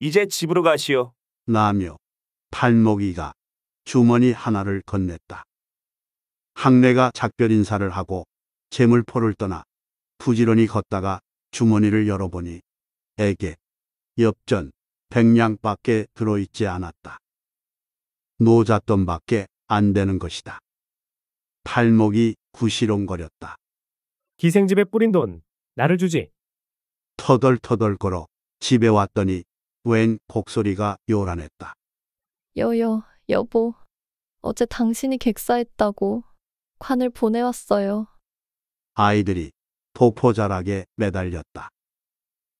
이제 집으로 가시오. 나며 팔목이가 주머니 하나를 건넸다. 학내가 작별 인사를 하고 재물포를 떠나 부지런히 걷다가 주머니를 열어보니 에게 엽전 백냥밖에 들어있지 않았다. 노잣돈밖에 안 되는 것이다. 팔목이 구시렁거렸다. 기생집에 뿌린 돈 나를 주지. 터덜터덜 걸어 집에 왔더니 웬 곡소리가 요란했다. 여여, 여보. 어제 당신이 객사했다고 관을 보내왔어요. 아이들이 도포자락에 매달렸다.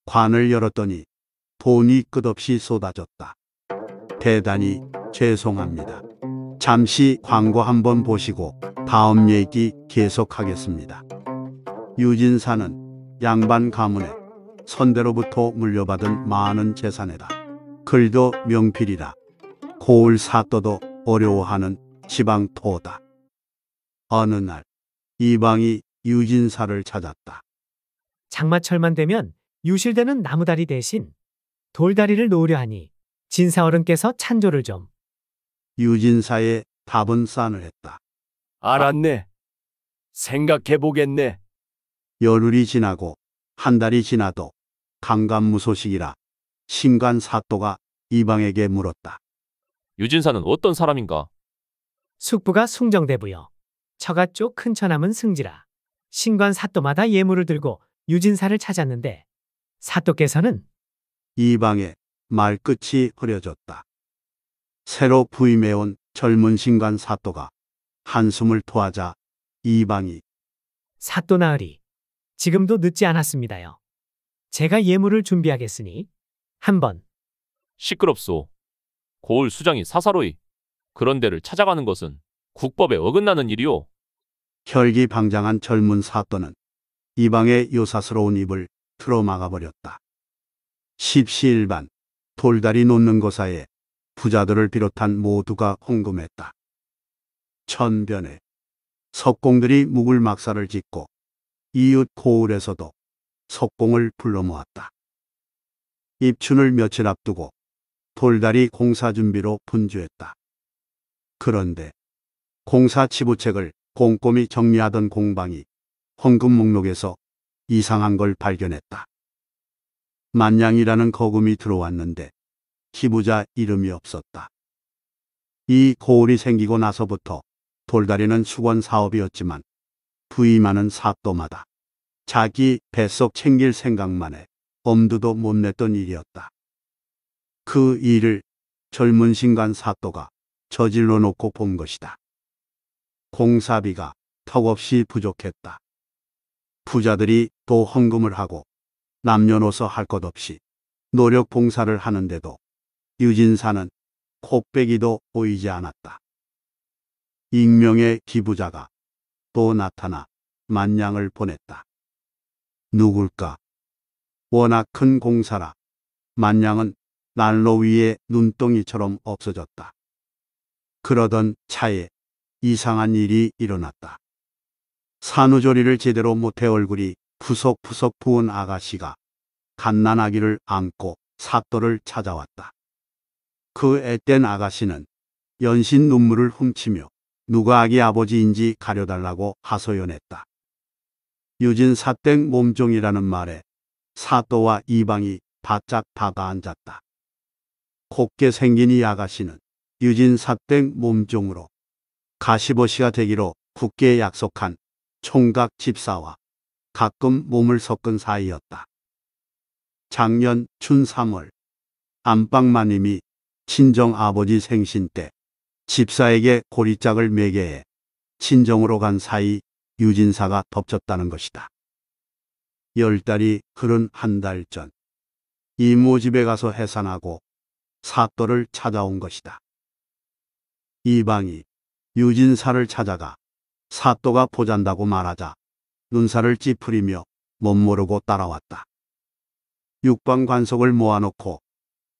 관을 열었더니 돈이 끝없이 쏟아졌다. 대단히 죄송합니다. 잠시 광고 한번 보시고 다음 얘기 계속하겠습니다. 유진사는 양반 가문에 선대로부터 물려받은 많은 재산에다 글도 명필이라 고을 사또도 어려워하는 지방 토다. 어느 날 이방이 유진사를 찾았다. 장마철만 되면 유실되는 나무다리 대신 돌다리를 놓으려 하니 진사 어른께서 찬조를 좀 유진사의 답은 싸늘했다. 알았네. 생각해 보겠네. 열흘이 지나고 한 달이 지나도 강간무소식이라 신간 사또가 이방에게 물었다. 유진사는 어떤 사람인가? 숙부가 숭정대부여. 처가 쪽 큰 처남은 승지라. 신관 사또마다 예물을 들고 유진사를 찾았는데 사또께서는 이방에 말끝이 흐려졌다. 새로 부임해온 젊은 신관 사또가 한숨을 토하자 이방이 사또 나으리, 지금도 늦지 않았습니다요. 제가 예물을 준비하겠으니 한번 시끄럽소. 고을 수장이 사사로이 그런 데를 찾아가는 것은 국법에 어긋나는 일이오. 혈기방장한 젊은 사또는 이방의 요사스러운 입을 틀어 막아버렸다. 십시일반 돌다리 놓는 것사이에 부자들을 비롯한 모두가 헌금했다. 천변에 석공들이 묵을 막사를 짓고 이웃 고을에서도 석공을 불러 모았다. 입춘을 며칠 앞두고 돌다리 공사 준비로 분주했다. 그런데 공사 치부책을 꼼꼼히 정리하던 공방이 헌금 목록에서 이상한 걸 발견했다. 만냥이라는 거금이 들어왔는데 희부자 이름이 없었다. 이 고을이 생기고 나서부터 돌다리는 수건 사업이었지만 부임하는 사또마다 자기 뱃속 챙길 생각만 해 엄두도 못 냈던 일이었다. 그 일을 젊은 신간 사또가 저질러 놓고 본 것이다. 공사비가 턱없이 부족했다. 부자들이 또 헌금을 하고 남녀노소 할 것 없이 노력 봉사를 하는데도 유진사는 코빼기도 보이지 않았다. 익명의 기부자가 또 나타나 만냥을 보냈다. 누굴까? 워낙 큰 공사라 만냥은 난로 위에 눈덩이처럼 없어졌다. 그러던 차에 이상한 일이 일어났다. 산후조리를 제대로 못해 얼굴이 푸석푸석 부은 아가씨가 갓난 아기를 안고 사또를 찾아왔다. 그 앳된 아가씨는 연신 눈물을 훔치며 누가 아기 아버지인지 가려달라고 하소연했다. 유진 사땡 몸종이라는 말에 사또와 이방이 바짝 다가앉았다 곱게 생긴 이 아가씨는 유진 사땡 몸종으로 가시보시가 되기로 굳게 약속한 총각 집사와 가끔 몸을 섞은 사이였다. 작년 춘 3월 안방마님이 친정 아버지 생신 때 집사에게 고리짝을 매게 해 친정으로 간 사이 유진사가 덮쳤다는 것이다. 열 달이 흐른 한 달 전 이모 집에 가서 해산하고 사또를 찾아온 것이다. 이방이 유진사를 찾아가 사또가 보잔다고 말하자 눈살을 찌푸리며 멋모르고 따라왔다. 육방 관석을 모아놓고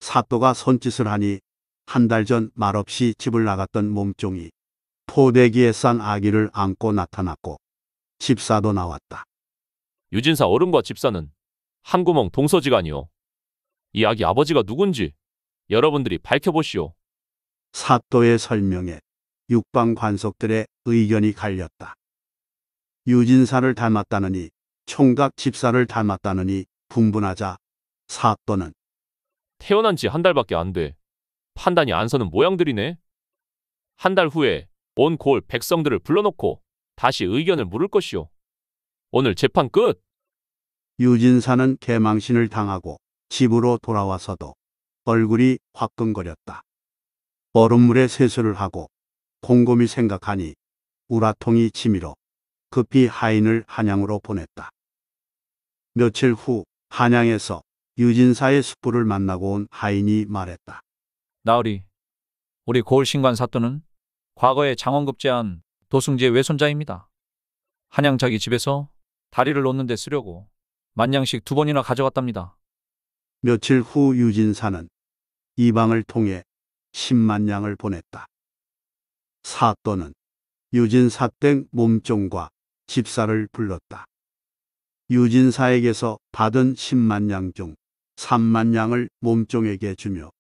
사또가 손짓을 하니 한 달 전 말없이 집을 나갔던 몸종이 포대기에 싼 아기를 안고 나타났고 집사도 나왔다. 유진사 어른과 집사는 한구멍 동서지간이요. 이 아기 아버지가 누군지 여러분들이 밝혀보시오. 사또의 설명에 육방 관속들의 의견이 갈렸다. 유진사를 닮았다느니 총각 집사를 닮았다느니 분분하자 사또는 태어난 지 한 달밖에 안 돼. 판단이 안 서는 모양들이네. 한 달 후에 온 골 백성들을 불러놓고 다시 의견을 물을 것이오. 오늘 재판 끝! 유진사는 개망신을 당하고 집으로 돌아와서도 얼굴이 화끈거렸다. 얼음물에 세수를 하고 곰곰이 생각하니 우라통이 치밀어 급히 하인을 한양으로 보냈다. 며칠 후 한양에서 유진사의 숙부를 만나고 온 하인이 말했다. 나으리, 우리 고을신관 사또는 과거에 장원급제한 도승지의 외손자입니다. 한양 자기 집에서 다리를 놓는데 쓰려고 만냥씩 두 번이나 가져갔답니다. 며칠 후 유진사는 이방을 통해 10만 양을 보냈다. 사또는 유진사 땡 몸종과 집사를 불렀다. 유진사에게서 받은 10만 양중 3만 양을 몸종에게 주며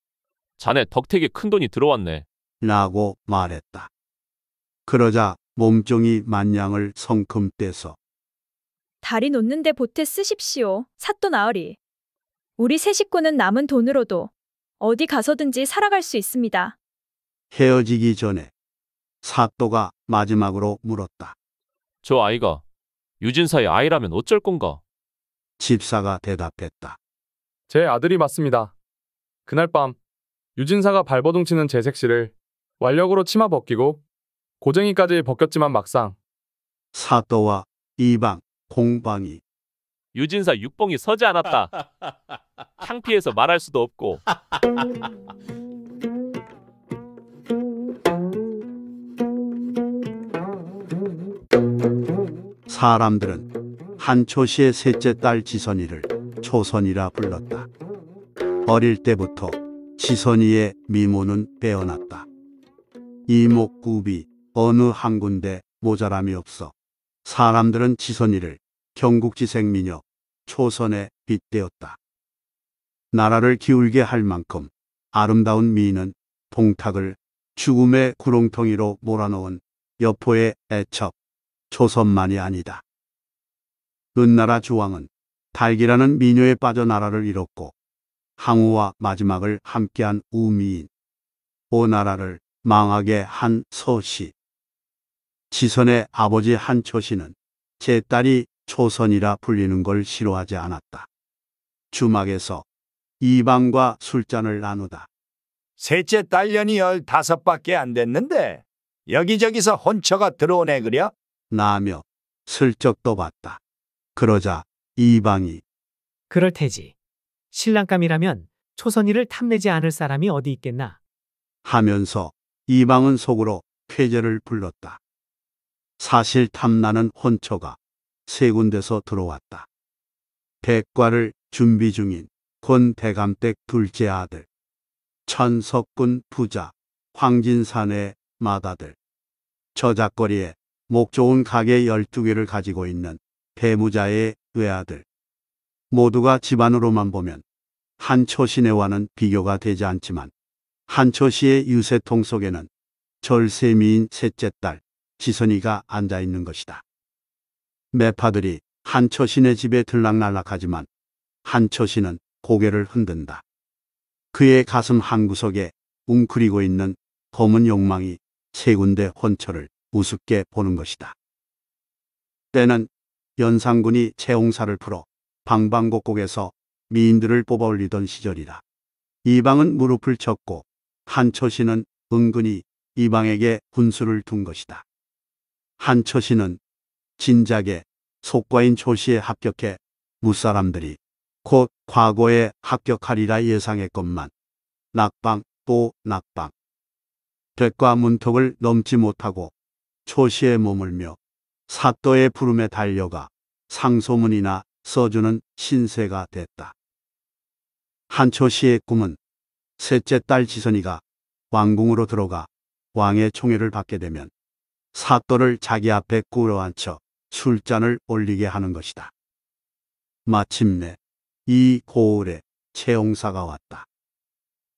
자네 덕택에 큰 돈이 들어왔네. 라고 말했다. 그러자 몸종이 만냥을 성큼 떼서 다리 놓는데 보태 쓰십시오. 삿도 나으리. 우리 세 식구는 남은 돈으로도 어디 가서든지 살아갈 수 있습니다. 헤어지기 전에 사또가 마지막으로 물었다. 저 아이가 유진사의 아이라면 어쩔 건가? 집사가 대답했다. 제 아들이 맞습니다. 그날 밤 유진사가 발버둥치는 제 색시를 완력으로 치마 벗기고 고쟁이까지 벗겼지만 막상 사또와 이방, 공방이 유진사 육봉이 서지 않았다. 창피해서 말할 수도 없고 사람들은 한초시의 셋째 딸 지선이를 초선이라 불렀다. 어릴 때부터 지선이의 미모는 빼어났다. 이목구비 어느 한 군데 모자람이 없어 사람들은 지선이를 경국지생 미녀 초선에 빗대었다. 나라를 기울게 할 만큼 아름다운 미인은 동탁을 죽음의 구렁텅이로 몰아넣은 여포의 애첩 초선만이 아니다. 은나라 주왕은 달기라는 미녀에 빠져 나라를 잃었고 항우와 마지막을 함께한 우미인, 오나라를 망하게 한소씨 지선의 아버지 한초씨는 제 딸이 초선이라 불리는 걸 싫어하지 않았다. 주막에서 이방과 술잔을 나누다. 셋째 딸년이 열다섯밖에 안 됐는데 여기저기서 혼처가 들어오네 그려? 나며 슬쩍 떠봤다. 그러자 이방이. 그럴 테지. 신랑감이라면 초선이를 탐내지 않을 사람이 어디 있겠나. 하면서 이방은 속으로 쾌제를 불렀다. 사실 탐나는 혼처가 세 군데서 들어왔다. 백과를 준비 중인 권대감댁 둘째 아들, 천석군 부자, 황진산의 맏아들, 저작거리에 목 좋은 가게 12개를 가지고 있는 배무자의 외아들. 모두가 집안으로만 보면 한초 시내와는 비교가 되지 않지만 한초 씨의 유세통 속에는 절세미인 셋째 딸 지선이가 앉아 있는 것이다. 매파들이 한초 씨네 집에 들락날락하지만 한초 씨는 고개를 흔든다. 그의 가슴 한구석에 웅크리고 있는 검은 욕망이 세 군데 혼처를 우습게 보는 것이다. 때는 연산군이 채홍사를 풀어 방방곡곡에서 미인들을 뽑아올리던 시절이라 이방은 무릎을 쳤고 한처시는 은근히 이방에게 군수를 둔 것이다. 한처시는 진작에 속과인 초시에 합격해 무사람들이 곧 과거에 합격하리라 예상했건만 낙방 또 낙방. 댁과 문턱을 넘지 못하고 초시에 머물며 사또의 부름에 달려가 상소문이나 써주는 신세가 됐다. 한초 시의 꿈은 셋째 딸 지선이가 왕궁으로 들어가 왕의 총애를 받게 되면 사또를 자기 앞에 꾸려앉혀 술잔을 올리게 하는 것이다. 마침내 이 고을에 채홍사가 왔다.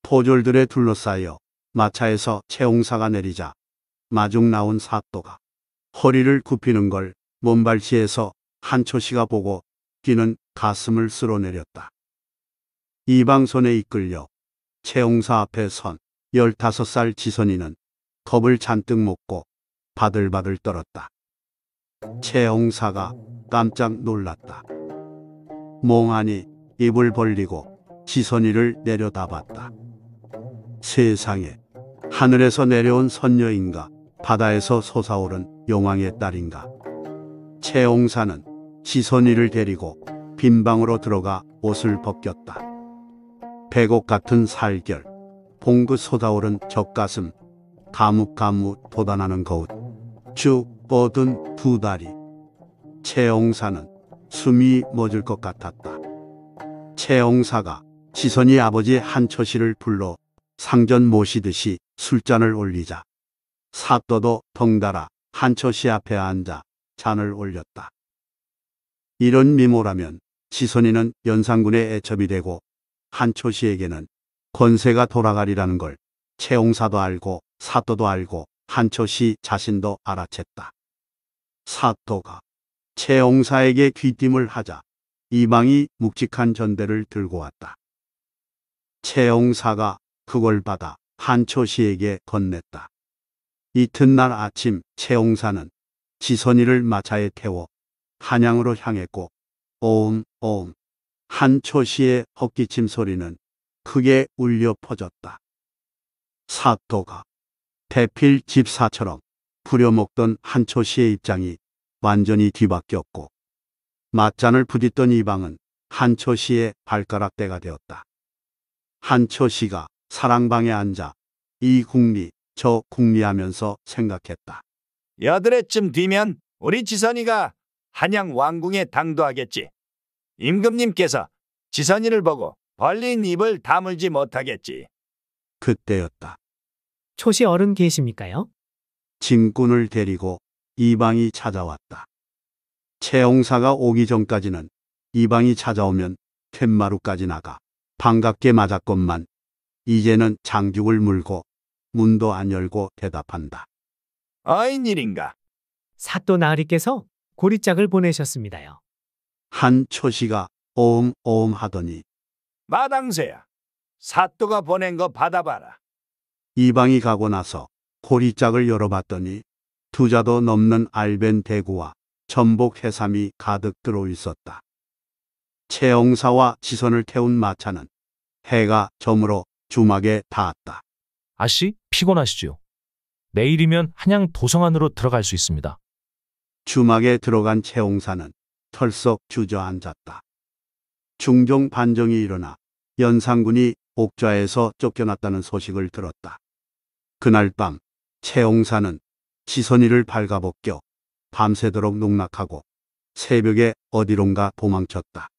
포졸들에 둘러싸여 마차에서 채홍사가 내리자 마중 나온 사또가 허리를 굽히는 걸 몸발치에서 한초씨가 보고 끼는 가슴을 쓸어내렸다. 이방손에 이끌려 채홍사 앞에 선 15살 지선이는 겁을 잔뜩 먹고 바들바들 떨었다. 채홍사가 깜짝 놀랐다. 몽하니 입을 벌리고 지선이를 내려다봤다. 세상에 하늘에서 내려온 선녀인가 바다에서 솟아오른 영왕의 딸인가. 채옹사는 시선이를 데리고 빈방으로 들어가 옷을 벗겼다. 백옥 같은 살결, 봉긋 솟아오른 젖가슴, 가뭇가뭇 돋아나는 거울, 쭉 뻗은 두 다리. 채옹사는 숨이 멎을 것 같았다. 채옹사가 시선이 아버지 한처씨를 불러 상전 모시듯이 술잔을 올리자 사또도 덩달아 한처씨 앞에 앉아 잔을 올렸다. 이런 미모라면 지선이는 연산군의 애첩이 되고 한초씨에게는 권세가 돌아가리라는 걸 채홍사도 알고 사또도 알고 한초씨 자신도 알아챘다. 사또가 채홍사에게 귀띔을 하자 이방이 묵직한 전대를 들고 왔다. 채홍사가 그걸 받아 한초씨에게 건넸다. 이튿날 아침 채홍사는 지선이를 마차에 태워 한양으로 향했고 오음 오음 한초시의 헛기침 소리는 크게 울려 퍼졌다. 사토가 대필 집사처럼 부려먹던 한초시의 입장이 완전히 뒤바뀌었고 맞잔을 부딪던 이방은 한초시의 발가락대가 되었다. 한초시가 사랑방에 앉아 이국리 저 궁리하면서 생각했다. 여드레쯤 뒤면 우리 지선이가 한양 왕궁에 당도하겠지. 임금님께서 지선이를 보고 벌린 입을 다물지 못하겠지. 그때였다. 초시 어른 계십니까요? 짐꾼을 데리고 이방이 찾아왔다. 채홍사가 오기 전까지는 이방이 찾아오면 팻마루까지 나가 반갑게 맞았건만 이제는 장죽을 물고 문도 안 열고 대답한다. 어인 일인가? 사또 나으리께서 고리짝을 보내셨습니다요. 한 초시가 오음오음 하더니 마당새야. 사또가 보낸 거 받아봐라. 이방이 가고 나서 고리짝을 열어봤더니 두 자도 넘는 알벤 대구와 전복 해삼이 가득 들어 있었다. 채영사와 지선을 태운 마차는 해가 저물어 주막에 닿았다. 아씨, 피곤하시죠 내일이면 한양 도성안으로 들어갈 수 있습니다. 주막에 들어간 채홍사는 털썩 주저앉았다. 중종 반정이 일어나 연산군이 옥좌에서 쫓겨났다는 소식을 들었다. 그날 밤 채홍사는 지선이를 발가벗겨 밤새도록 농락하고 새벽에 어디론가 도망쳤다.